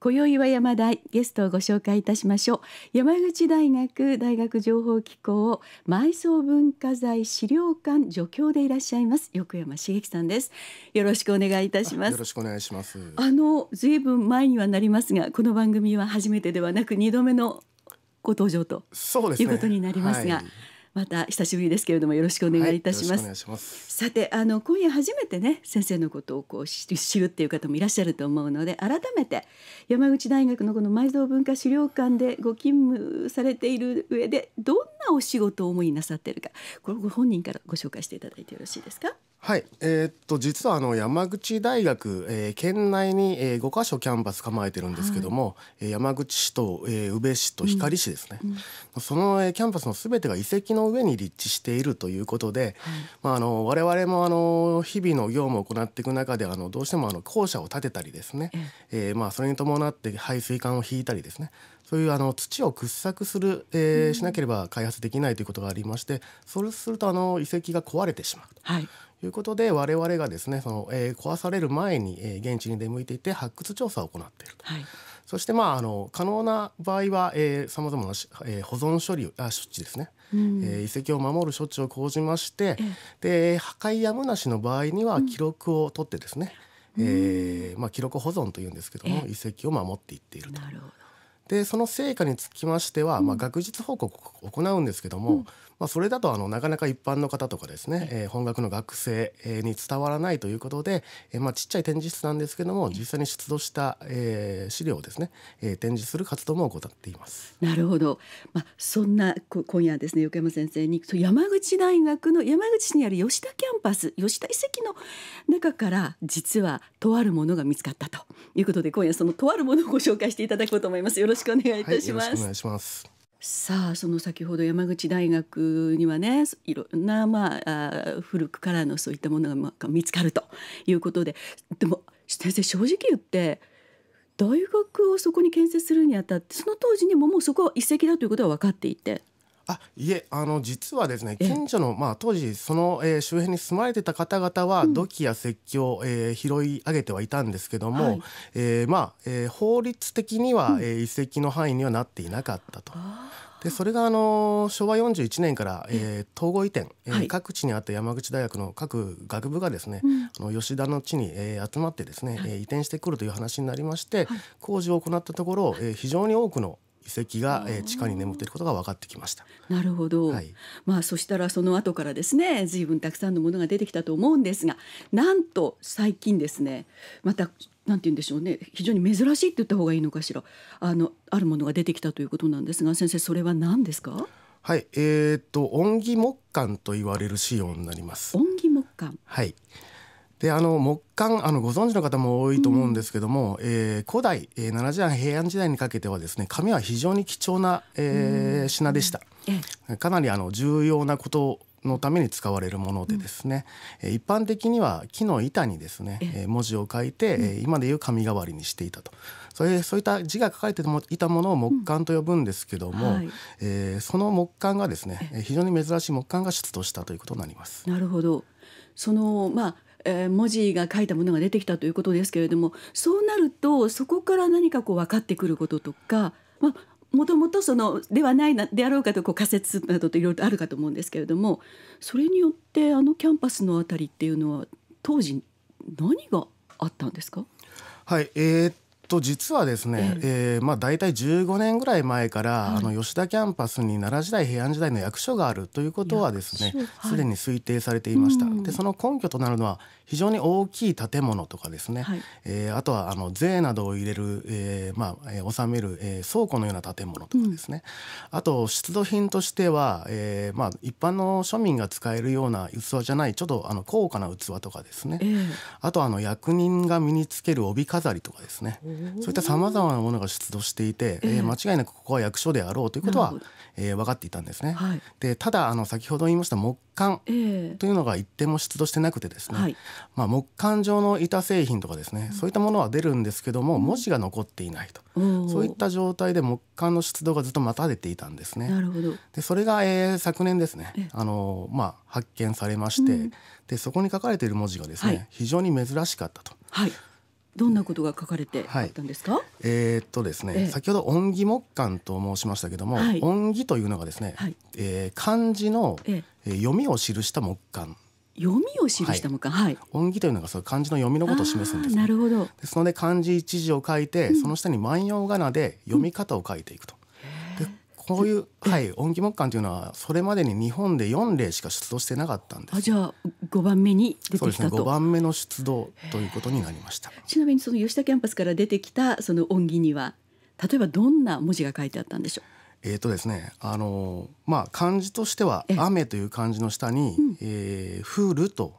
今宵は山大ゲストをご紹介いたしましょう山口大学大学情報機構埋葬文化財資料館助教でいらっしゃいます横山茂樹さんですよろしくお願いいたしますよろしくお願いしますあのずいぶん前にはなりますがこの番組は初めてではなく2度目のご登場ということになりますが、ねはまた久しぶりですけれどもよろしくお願いいたします。さてあの今夜初めてね先生のことをこう知るっていう方もいらっしゃると思うので改めて山口大学のこの埋蔵文化資料館でご勤務されている上でどんなお仕事を思いなさっているかこれご本人からご紹介していただいてよろしいですか。はい、えー、っと実はあの山口大学、えー、県内に、えー、5箇所キャンパス構えてるんですけども、はい、山口市と、えー、宇部市と光市ですね、うんうん、その、えー、キャンパスのすべてが遺跡の上に立地しているということで、はい、まあ、あの我々もあの日々の業務を行っていく中であのどうしてもあの校舎を建てたりですね、えー、まあ、それに伴って排水管を引いたりですねそういうあの土を掘削する、えー、しなければ開発できないということがありましてそうするとあの遺跡が壊れてしまうと。はいいうことで我々がですねその、えー、壊される前に、えー、現地に出向いていて発掘調査を行っていると、はい、そしてまああの可能な場合はさまざまな、えー、保存処理あ処置ですね、うん、えー、遺跡を守る処置を講じまして、で破壊やむなしの場合には記録を取ってですね、えー、まあ、記録保存というんですけども、遺跡を守っていっていると。なるほどでその成果につきましては、まあ、学術報告を行うんですけども、まあ、それだとあのなかなか一般の方とかですね、えー、本学の学生に伝わらないということで、えー、まあ、ちっちゃい展示室なんですけども実際に出土した、えー、資料をですね、えー、展示する活動も行っています。なるほど、まあ、そんなこ今夜ですね横山先生に山口大学の山口市にある吉田キャンパス吉田遺跡の中から実はとあるものが見つかったということで今夜そのとあるものをご紹介していただこうと思います。よろしくお願いいたします。はい、お願いします。さあその先ほど山口大学にはねいろんな、まあ、あ古くからのそういったものが、まあ、見つかるということででも先生正直言って大学をそこに建設するにあたってその当時にももうそこは遺跡だということは分かっていてあいえあの実はですね近所の、まあ、当時その、えー、周辺に住まれてた方々は、土器や石器を、えー、拾い上げてはいたんですけども、はい、えー、まあえー、法律的には、うん、えー、遺跡の範囲にはなっていなかったと。でそれがあの昭和41年から、えー、統合移転、えー、はい、各地にあった山口大学の各学部がですね、うん、あの吉田の地に、えー、集まってですね、はい、移転してくるという話になりまして、はい、工事を行ったところ、えー、非常に多くの、遺跡が、え地下に眠っていることが分かってきました。なるほど、はい、まあ、そしたらその後からですね随分たくさんのものが出てきたと思うんですがなんと最近ですねまた何て言うんでしょうね非常に珍しいって言った方がいいのかしらあのあるものが出てきたということなんですが先生それは何ですかはい、えーと、恩義木管と言われる仕様になります。恩義木管。はい。であの木簡あのご存知の方も多いと思うんですけども、うん、えー、古代、えー、奈良時代平安時代にかけてはですね紙は非常に貴重な、えー、品でした、うん、かなりあの重要なことのために使われるものでですね、うん、一般的には木の板にですね、えー、文字を書いて、うん、今でいう紙代わりにしていたとそれそういった字が書かれていたものを木簡と呼ぶんですけども、うんはい、えー、その木簡がですね非常に珍しい木簡が出土したということになります。なるほどそのまあえー、文字が書いたものが出てきたということですけれどもそうなるとそこから何かこう分かってくることとか、まあ、もともとそのではないなであろうかとこう仮説などといろいろあるかと思うんですけれどもそれによってあのキャンパスのあたりっていうのは当時何があったんですかはい、えー、っと実はですね、えええー、まあ、大体15年ぐらい前から、はい、あの吉田キャンパスに奈良時代平安時代の役所があるということはですねすで、はい、に推定されていました、うん、でその根拠となるのは非常に大きい建物とかですね、はい、えー、あとはあの税などを入れる、えーまあ、え納める、えー、倉庫のような建物とかですね、うん、あと出土品としては、えーまあ、一般の庶民が使えるような器じゃないちょっとあの高価な器とかですね、えー、あとあの役人が身につける帯飾りとかですね、うんそういったさまざまなものが出土していて、えー、間違いなくここは役所であろうということは、えー、分かっていたんですね。はい、でただあの先ほど言いました木管というのが一点も出土してなくてですね、まあ、木管状の板製品とかですね、そういったものは出るんですけども文字が残っていないと、そういった状態で木管の出土がずっと待たれていたんですね。でそれが、えー、昨年ですねあの、まあ、発見されまして、うん、でそこに書かれている文字がですね、はい、非常に珍しかったと。はい、どんなことが書かれてあったんですか、はい、えー、っとですね、えー、先ほど恩義木簡と申しましたけども、はい、音義というのがですね、はい、えー、漢字の、えー、読みを記した木簡読みを記した木簡、はい、音義というのがその漢字の読みのことを示すんです、ね、なるほどですので漢字一字を書いて、うん、その下に万葉仮名で読み方を書いていくと、こういう、はい、音気木管というのはそれまでに日本で4例しか出土してなかったんですあじゃあ5番目に出てきたと、ね、番目の出土ということになりましたちなみにその吉田キャンパスから出てきたその音気には例えばどんな文字が書いてあったんでしょうえーとですねあのまあ、漢字としては「雨」という漢字の下に「うん、えー、降る」と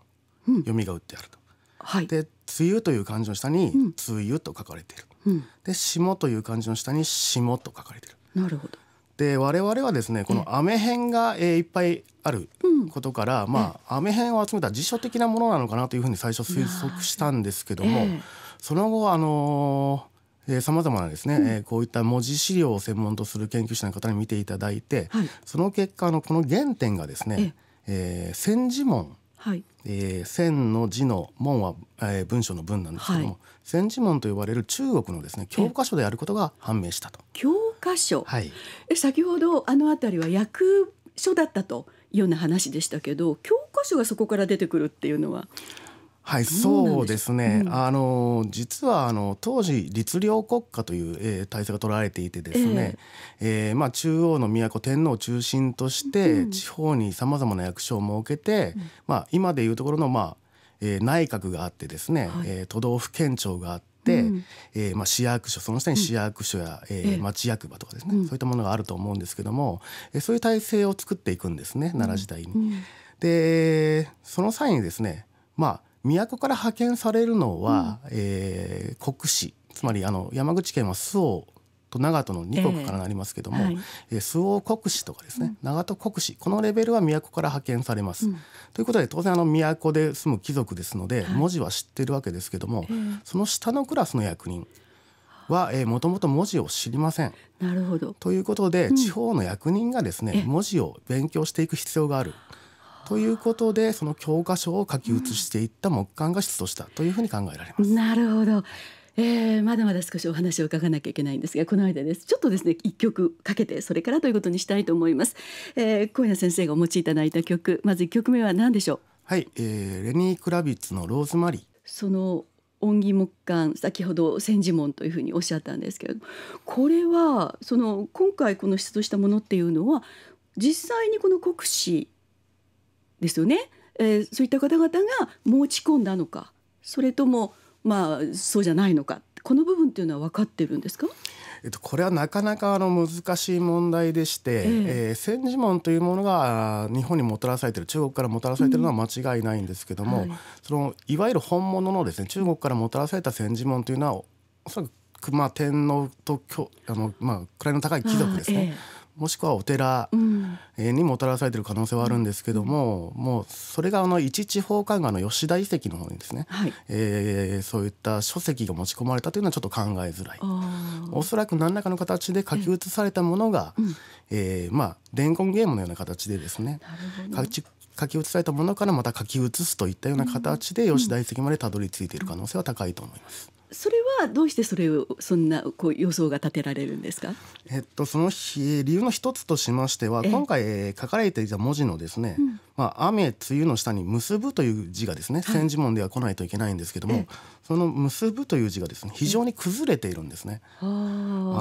読みが打ってあると、うん、はい、で「梅雨」という漢字の下に「梅雨」と書かれている、うん、で「霜」という漢字の下に「霜」と書かれているなるほどで我々はですねこのアメ編が、えー、いっぱいあることから、うん、まあ、アメ編を集めた辞書的なものなのかなというふうに最初推測したんですけども、えー、その後あのーさまざまなですね、うん、えこういった文字資料を専門とする研究者の方に見ていただいて、はい、その結果のこの原点がですね「えー、千字文」はいえー、千の字の門は、えー、文章の文なんですけども、はい、千字門と呼ばれる中国のですね教科書であることが判明したと。教箇所、はい、先ほどあの辺りは役所だったというような話でしたけど教科書がそこから出てくるっていうのは。はい、そうですね、うん、あの実はあの当時律令国家という、えー、体制が取られていてですね、えー、えー、まあ、中央の都天皇を中心として、地方にさまざまな役所を設けて、うん、まあ、今でいうところの、まあえー、内閣があってですね、はい、えー、都道府県庁があって。、うん、えー、まあ、市役所その下に市役所や、うん、えー、町役場とかですね、うん、そういったものがあると思うんですけども、えー、そういう体制を作っていくんですね奈良時代に。でその際にですね、まあ、都から派遣されるのは、うん、えー、国司つまりあの山口県は周防と長門の二国からなりますけども、えーはい、えー、周防国司とかですね、うん、長門国司このレベルは都から派遣されます。うん、ということで当然あの都で住む貴族ですので、はい、文字は知ってるわけですけども、えー、その下のクラスの役人は、もともと文字を知りません。なるほどということで、うん、地方の役人がですね文字を勉強していく必要がある。ということでその教科書を書き写していった木簡が出土したというふうに考えられます。なるほどえー、まだまだ少しお話を伺わなきゃいけないんですがこの間ですちょっとですね一曲かけてそれからということにしたいと思います、えー、今夜先生がお持ちいただいた曲まず一曲目は何でしょうはい、えー、レニー・クラビッツのローズマリーその音義木管先ほど千字門というふうにおっしゃったんですけれどこれはその今回この出土したものっていうのは実際にこの国士ですよね、えー、そういった方々が持ち込んだのかそれともまあ、そうじゃないのかこの部分っていうのは分かってるんですかえっと、これはなかなかあの難しい問題でして、ええ千字文というものが日本にもたらされてる中国からもたらされてるのは間違いないんですけども、そのいわゆる本物のですね中国からもたらされた千字文というのはおそらく、まあ、天皇とあの、まあ、位の高い貴族ですね。もしくはお寺にもたらされてる可能性はあるんですけども、うん、もうそれがあの一地方官がの吉田遺跡の方にですね、はい、えー、そういった書籍が持ち込まれたというのはちょっと考えづらいおそらく何らかの形で書き写されたものが、うん、えー、まあ伝言ゲームのような形でですね書き書き写されたものからまた書き写すといったような形で吉田遺跡までたどり着いている可能性は高いと思います。それはどうしてそれをそんなこう予想が立てられるんですか、えっと、その理由の一つとしましては今回書かれていた文字のですね、うん、まあ、雨梅雨の下に結ぶという字がですね、千字文では来ないといけないんですけどもその結ぶという字がですね非常に崩れているんですね。あ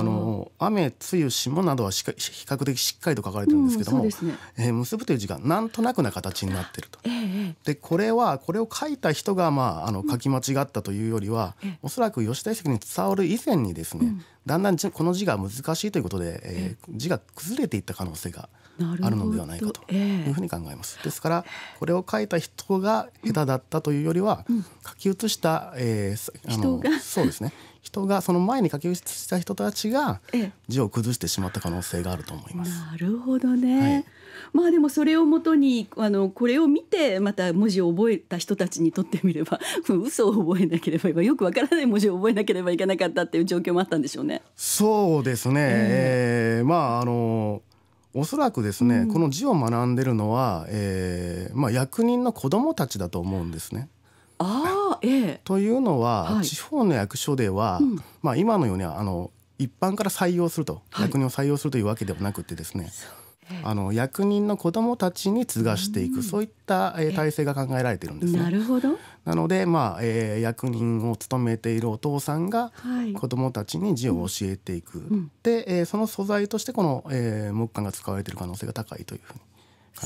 の雨梅雨霜などは比較的しっかりと書かれてるんですけども、うんね、えー、結ぶという字がなんとなくな形になってると。でこれはこれを書いた人がまああの書き間違ったというよりは、うんそらく吉田遺跡に伝わる以前にですね、うん、だんだんこの字が難しいということで、えー、字が崩れていった可能性があるのではないかというふうに考えます。ですからこれを書いた人が下手だったというよりは、うん、書き写した、えー、あのそうですね人がその前に書き写した人たちが字を崩してしまった可能性があると思います。なるほどね、はいまあでもそれをもとにあのこれを見てまた文字を覚えた人たちにとってみれば 嘘を覚えなければよくわからない文字を覚えなければいけなかったっていう状況もあったんでしょうね。そうですね、えー、まああのおそらくですね、うん、この字を学んでるのは、えーまあ、役人の子どもたちだと思うんですね。あええというのは、はい、地方の役所では、うん、まあ、今のようにあの一般から採用すると、はい、役人を採用するというわけではなくてですねあの役人の子どもたちに継がしていく、そういった、えー、体制が考えられてるんです、ね、なるほどなので、まあえー、役人を務めているお父さんが子どもたちに字を教えていく、うん、で、えー、その素材としてこの、えー、木簡が使われている可能性が高いというふう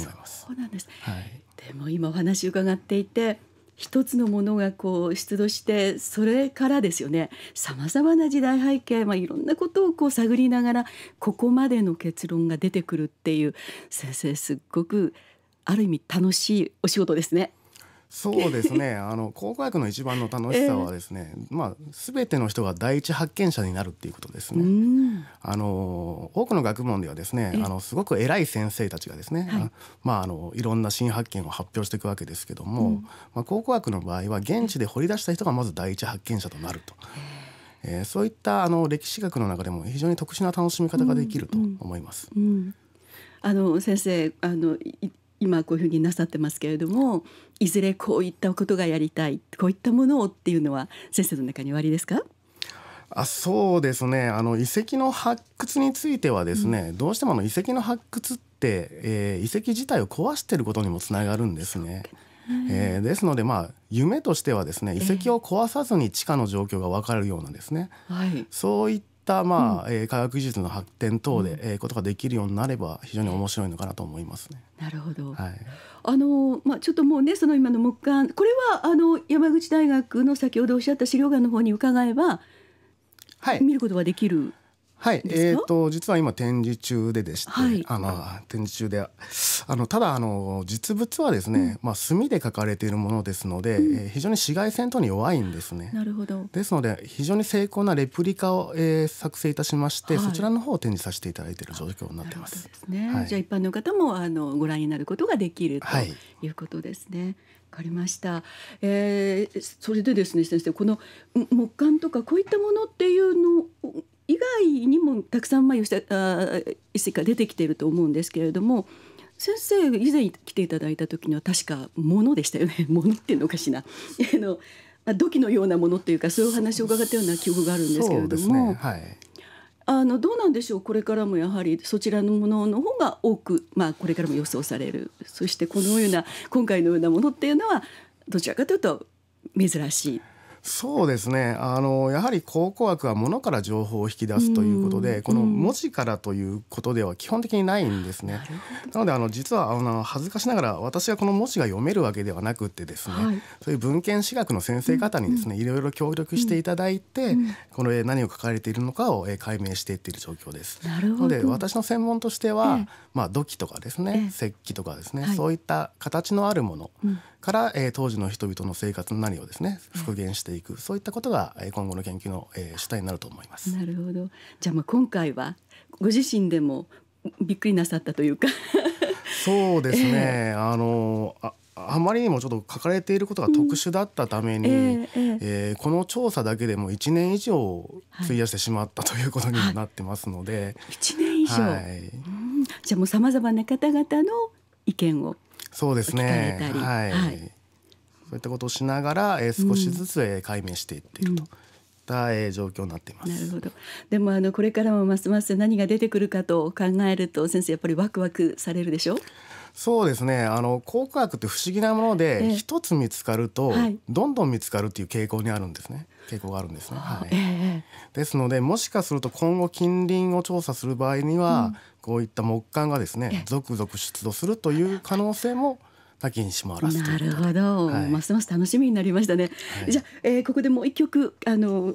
に考えます。そうなんです、はい、でも今お話伺っていて一つのものがこう出土してそれからですよねさまざまな時代背景、まあ、いろんなことをこう探りながらここまでの結論が出てくるっていう先生すっごくある意味楽しいお仕事ですね。そうですね あの考古学の一番の楽しさはですね、えー、まあ、全ての人が第一発見者になるっていうことですね。あの多くの学問ではですねあのすごく偉い先生たちがですね、はいまあ、あのいろんな新発見を発表していくわけですけども、うん、まあ、考古学の場合は現地で掘り出した人がまず第一発見者となると。えー、そういったあの歴史学の中でも非常に特殊な楽しみ方ができると思います。うんうんうんあの先生あの今こういうふうになさってますけれどもいずれこういったことがやりたいこういったものをっていうのは先生の中におありですかあそうですねあの遺跡の発掘についてはですね、うん、どうしてもあの遺跡の発掘って、えー、遺跡自体を壊してることにもつながるんですね。えー、ですので、まあ、夢としてはですね遺跡を壊さずに地下の状況が分かるようなですね、えーそういった、まあうえ科学技術の発展等で、えー、ことができるようになれば非常に面白いのかなと思いますね。なるほど、はいあのまあ、ちょっともうねその今の木管これはあの山口大学の先ほどおっしゃった資料館の方に伺えば、はい、見ることができるはい、えっ、ー、と実は今展示中ででして、はい、あの展示中であのただあの実物はですね、うん、まあ墨で描かれているものですので、うん、えー、非常に紫外線等に弱いんですね。なるほど。ですので非常に精巧なレプリカを、えー、作成いたしまして、はい、そちらの方を展示させていただいている状況になってます。ですね。はい、じゃあ一般の方もあのご覧になることができるということですね。はい分かりました、えー、それでですね先生この木簡とかこういったものっていうの以外にもたくさん、まあ、吉田一石出てきていると思うんですけれども先生以前来ていただいた時には確か「もの」でしたよね「もの」っていうのかしな。あの土器のようなものっていうかそういう話を伺ったような記憶があるんですけれども、ねはい、あのどうなんでしょうこれからもやはりそちらのものの方が多く、まあ、これからも予想されるそしてこのような今回のようなものっていうのはどちらかというと珍しいそうですねあのやはり考古学はものから情報を引き出すということで、うん、この文字からということでは基本的にないんですね。なのであの実はあの恥ずかしながら私がこの文字が読めるわけではなくてですね、はい、そういう文献史学の先生方にですね、うん、いろいろ協力していただいて、うん、この何を書かれているのかを解明していっている状況です。なるほどで私の専門としては、ええ、まあ、土器とかですね、え、石器とかですね、はい、そういった形のあるものから、え当時の人々の生活の何をですね復元してしていくそういったことが今後の研究の主体になると思います。なるほどじゃあまあ今回はご自身でもびっくりなさったというかそうですね、えー、あのああまりにもちょっと書かれていることが特殊だったために、うん、えー、えー、この調査だけでも1年以上費やしてしまったということになってますので、は年以上、はい、じゃあもうさまざまな方々の意見をそうですねはい、はいそういったことをしながら、えー、少しずつ、えー、解明していっていると。た、え状況になっていますなるほどでもあのこれからもますます何が出てくるかと考えると先生やっぱりワクワクされるでしょそうですねあの考古学って不思議なもので、えー、一つ見つかると、はい、どんどん見つかるっていう傾向にあるんですね傾向があるんですね、はい、えー、ですのでもしかすると今後近隣を調査する場合には、うん、こういった木管がですね、続々出土するという可能性も、えー多岐にしまわらすなるほど、はい、ますます楽しみになりましたね、はい、じゃあ、えー、ここでもう一曲あのお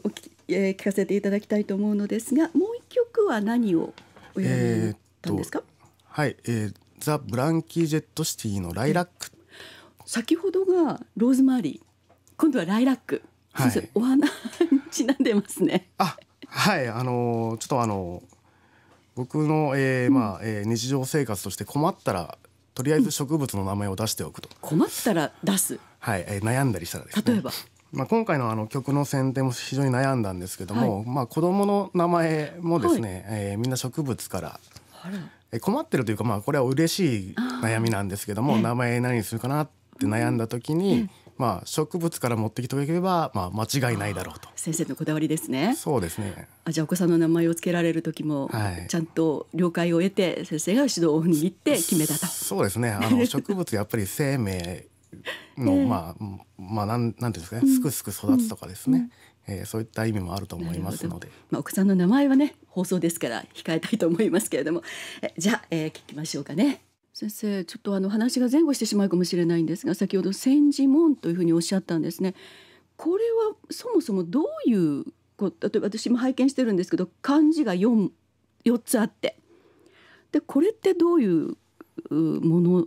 えー、聞かせていただきたいと思うのですがもう一曲は何をおやりたんですか、えー、はい、えー、ザ・ブランキー・ジェット・シティのライラック、先ほどがローズマリー今度はライラック、はい、お花 ちなんでますねあはいあのー、ちょっとあのー僕の、えーまあえー、日常生活として困ったらとりあえず植物の名前を出しておくと、困ったら出すはい、えー悩んだりしたらですね例えばまあ、今回のあの曲の選定も非常に悩んだんですけども、まあ、子供の名前もですね、えーみんな植物かららえー困ってるというか、まあ、これは嬉しい悩みなんですけども名前何にするかなって悩んだ時に、まあ、植物から持ってきておけば、まあ、間違いないだろうと先生のこだわりですねそうですねあじゃお子さんの名前を付けられる時も、はい、ちゃんと了解を得て先生が指導を握って決めたとそうですねあの 植物やっぱり生命の、ね、まあまあなんなんですかね、すくすく育つとかですね、うんうん、えー、そういった意味もあると思いますので、まあ奥さんの名前はね放送ですから控えたいと思いますけれども、えじゃあ、えー、聞きましょうかね。先生ちょっとあの話が前後してしまうかもしれないんですが先ほど「戦時門」というふうにおっしゃったんですね。これはそもそもどういうこう例えば私も拝見してるんですけど漢字が 4, 4つあってでこれってどういうもの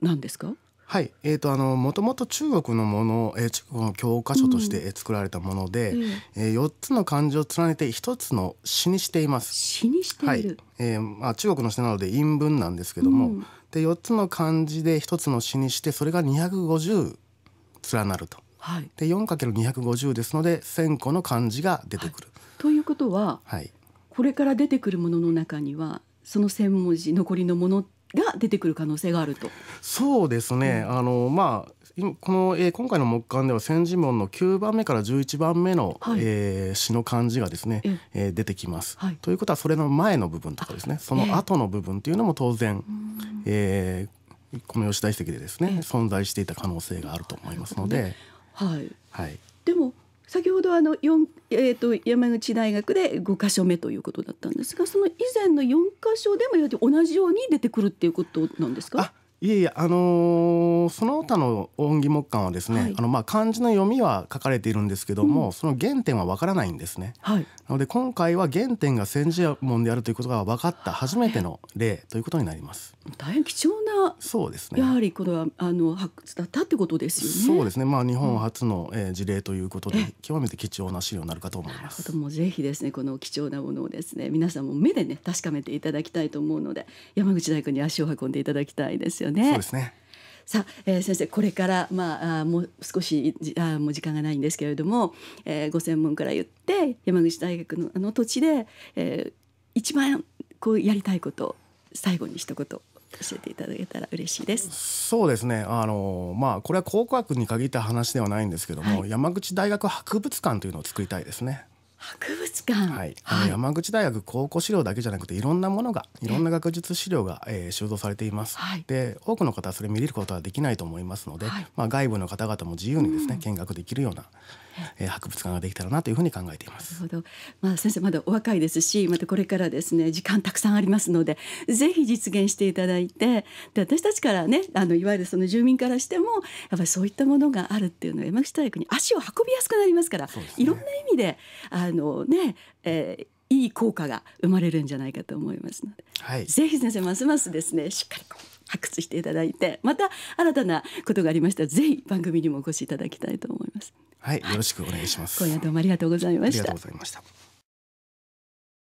なんですかはい、えーと、あのもともと中国のもの、えー、中国の教科書として作られたもので、うん、えー、4つの漢字を連ねて1つの詩にしています。詩にしてはいえーまあ、中国の詩なので韻文なんですけども、うんで4つの漢字で1つの詩にしてそれが250連なると。はい、で 4×250 ですので1,000個の漢字が出てくる。はい、ということは、はい、これから出てくるものの中にはその1,000文字残りのものっが出てくる可能性があると。そうですね、うん、あのまあこの、えー、今回の木簡では千字文の9番目から11番目の、はい、えー、詩の漢字がですね、えー、出てきます、はい、ということはそれの前の部分とかですねその後の部分というのも当然、ええー、この吉田遺跡でですね、存在していた可能性があると思いますので。はい、はい、でも先ほどあの4、えーと、山口大学で5箇所目ということだったんですがその以前の4箇所でもやはり同じように出てくるっていうことなんですかいやいや、あのー、その他の音義木簡はですね、はい、あのまあ漢字の読みは書かれているんですけども、うん、その原点はわからないんですね。はい、なので今回は原点が千字文であるということが分かった初めての例ということになります。大変貴重なそうですね。やはりこれはあの発掘だったってことですよね。そうですね。まあ日本初の、えー、事例ということで、極めて貴重な資料になるかと思います。もうぜひですねこの貴重なものをですね皆さんも目でね確かめていただきたいと思うので山口大君に足を運んでいただきたいですよね。そうですねさあ、えー、先生これから、まあ、あもう少しあもう時間がないんですけれども、えー、ご専門から言って山口大学のあの土地で、えー、一番こうやりたいこと最後に一言教えていただけたら嬉しいです。そうですね。あのまあこれは考古学に限った話ではないんですけども、はい、山口大学博物館というのを作りたいですね。博物館、はい、あの山口大学考古資料だけじゃなくていろんなものがいろんな学術資料が、えー、収蔵されています、はい、で多くの方はそれ見れることはできないと思いますので、はい、まあ、外部の方々も自由にですね、見学できるようなえー、博物館ができたらなというふうに考えています。なるほどまあ、先生まだお若いですしまたこれからですね時間たくさんありますのでぜひ実現していただいてで私たちからねあのいわゆるその住民からしてもやっぱりそういったものがあるっていうのは山口大学に足を運びやすくなりますから、ね、いろんな意味であのね、えーいい効果が生まれるんじゃないかと思いますので、はい、ぜひ先生ますますですねしっかり発掘していただいてまた新たなことがありましたらぜひ番組にもお越しいただきたいと思います。はい、よろしくお願いします、今夜どうもありがとうございましたありがとうございました